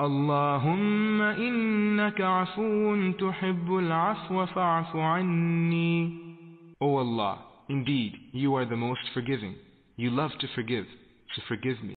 اللهم إنك عفو تحب العفو فاعف عني O Allah, indeed, you are the most forgiving. You love to forgive, so forgive me.